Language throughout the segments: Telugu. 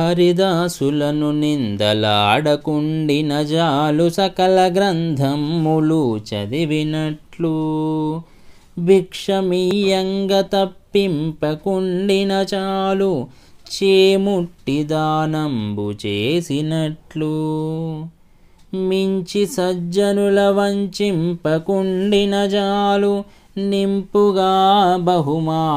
హరిదాసులను నిందలాడకుండిన జాలు సకల గ్రంథములు చదివినట్లు భిక్షమీయంగ తప్పింపకుండిన చాలు చేముట్టి దానంబు చేసినట్లు మించి సజ్జనుల వంచింపకుండిన జాలు నింపుగా బహుమానమిచ్చినట్లు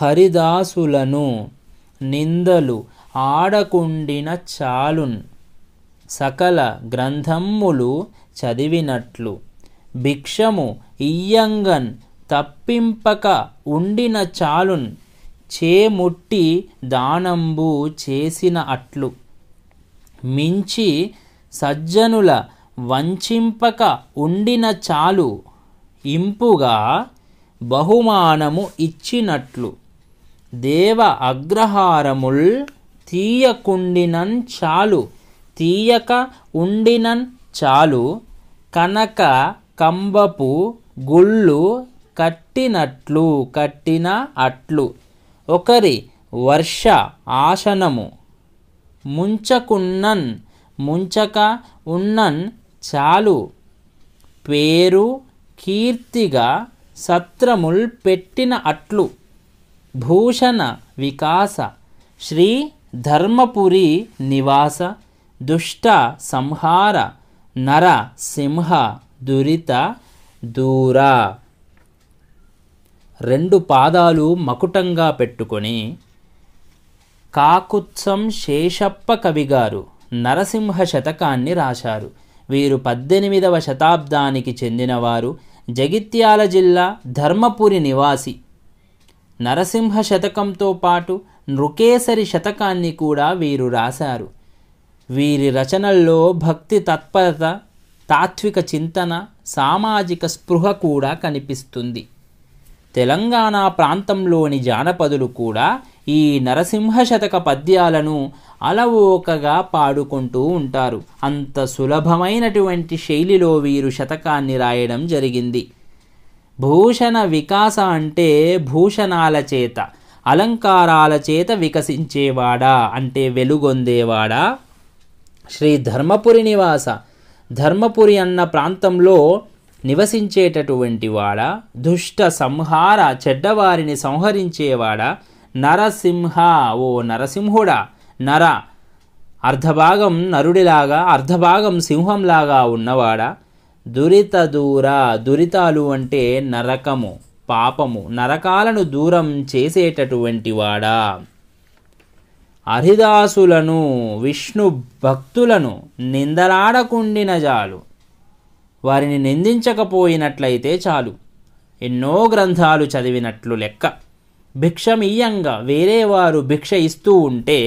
హరిదాసులను నిందలు ఆడకుండిన చాలున్ సకల గ్రంథమ్ములు చదివినట్లు భిక్షము ఇయ్యంగన్ తప్పింపక ఉండిన చాలున్ చేముట్టి దానంబు చేసిన అట్లు మించి సజ్జనుల వంచింపక ఉండిన చాలు ఇంపుగా బహుమానము ఇచ్చినట్లు దేవ అగ్రహారముల్ తీయకుండినన్ చాలు తీయక ఉండినన్ చాలు కనక కంబపు గుళ్ళు కట్టినట్లు కట్టిన అట్లు ఒకరి వర్ష ఆసనము ముంచకున్నన్ ముంచక ఉన్నన్ చాలు పేరు కీర్తిగా సత్రముల్ పెట్టిన అట్లు భూషణ వికాస శ్రీ ధర్మపురి నివాస దుష్ట సంహార నర సింహ దురిత దూర రెండు పాదాలు మకుటంగా పెట్టుకొని కాకుత్సం శేషప్ప కవిగారు నరసింహ శతకాన్ని రాశారు వీరు పద్దెనిమిదవ శతాబ్దానికి చెందినవారు జగిత్యాల జిల్లా ధర్మపురి నివాసి నరసింహ శతకంతో పాటు నృకేసరి శతకాన్ని కూడా వీరు రాశారు వీరి రచనల్లో భక్తి తత్పరత తాత్విక చింతన సామాజిక స్పృహ కూడా కనిపిస్తుంది తెలంగాణ ప్రాంతంలోని జానపదులు కూడా ఈ నరసింహ శతక పద్యాలను అలవోకగా పాడుకుంటూ ఉంటారు అంత సులభమైనటువంటి శైలిలో వీరు శతకాన్ని రాయడం జరిగింది భూషణ వికాస అంటే భూషణాల చేత అలంకారాల చేత వికసించేవాడా అంటే వెలుగొందేవాడా శ్రీ ధర్మపురి నివాస ధర్మపురి అన్న ప్రాంతంలో నివసించేటటువంటి వాడ దుష్ట సంహార చెడ్డవారిని సంహరించేవాడ నరసింహ ఓ నరసింహుడా నర అర్ధభాగం నరుడిలాగా అర్ధభాగం సింహంలాగా ఉన్నవాడా దురిత దూర దురితాలు అంటే నరకము పాపము నరకాలను దూరం చేసేటటువంటి వాడా అరిదాసులను విష్ణు భక్తులను నిందలాడకుండిన జాలు వారిని నిందించకపోయినట్లయితే చాలు ఎన్నో గ్రంథాలు చదివినట్లు లెక్క భిక్షమీయంగా వేరే వారు భిక్ష ఇస్తూ ఉంటే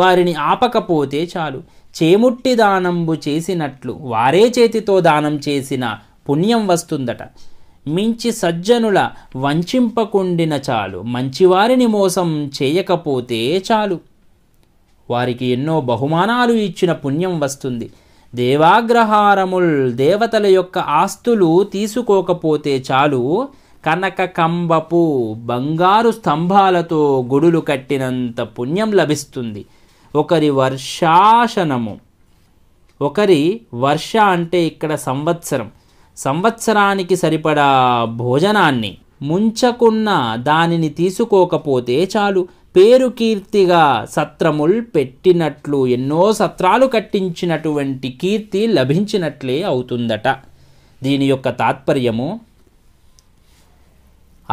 వారిని ఆపకపోతే చాలు చేముట్టి దానంబు చేసినట్లు వారే చేతితో దానం చేసిన పుణ్యం వస్తుందట మించి సజ్జనుల వంచింపకుండిన చాలు మంచివారిని మోసం చేయకపోతే చాలు వారికి ఎన్నో బహుమానాలు ఇచ్చిన పుణ్యం వస్తుంది దేవాగ్రహారముల్ దేవతల యొక్క ఆస్తులు తీసుకోకపోతే చాలు కనక కంబపు బంగారు స్తంభాలతో గుడులు కట్టినంత పుణ్యం లభిస్తుంది ఒకరి వర్షాసనము ఒకరి వర్ష అంటే ఇక్కడ సంవత్సరం సంవత్సరానికి సరిపడా భోజనాన్ని ముంచకున్న దానిని తీసుకోకపోతే చాలు పేరు కీర్తిగా సత్రముల్ పెట్టినట్లు ఎన్నో సత్రాలు కట్టించినటువంటి కీర్తి లభించినట్లే అవుతుందట దీని యొక్క తాత్పర్యము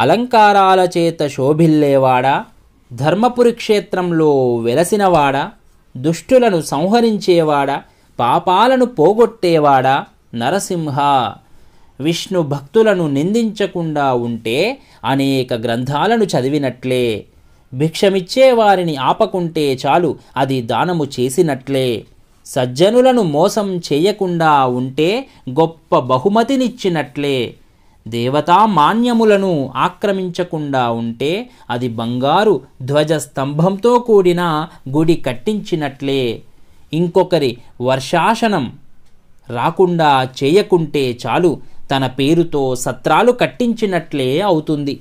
అలంకారాల చేత శోభిల్లేవాడా ధర్మపురి క్షేత్రంలో వెలసినవాడా దుష్టులను సంహరించేవాడా పాపాలను పోగొట్టేవాడా నరసింహ విష్ణు భక్తులను నిందించకుండా ఉంటే అనేక గ్రంథాలను చదివినట్లే భిక్షమిచ్చే వారిని ఆపకుంటే చాలు అది దానము చేసినట్లే సజ్జనులను మోసం చేయకుండా ఉంటే గొప్ప బహుమతినిచ్చినట్లే దేవతా మాన్యములను ఆక్రమించకుండా ఉంటే అది బంగారు ధ్వజ స్తంభంతో కూడిన గుడి కట్టించినట్లే ఇంకొకరి వర్షాసనం రాకుండా చేయకుంటే చాలు తన పేరుతో సత్రాలు కట్టించినట్లే అవుతుంది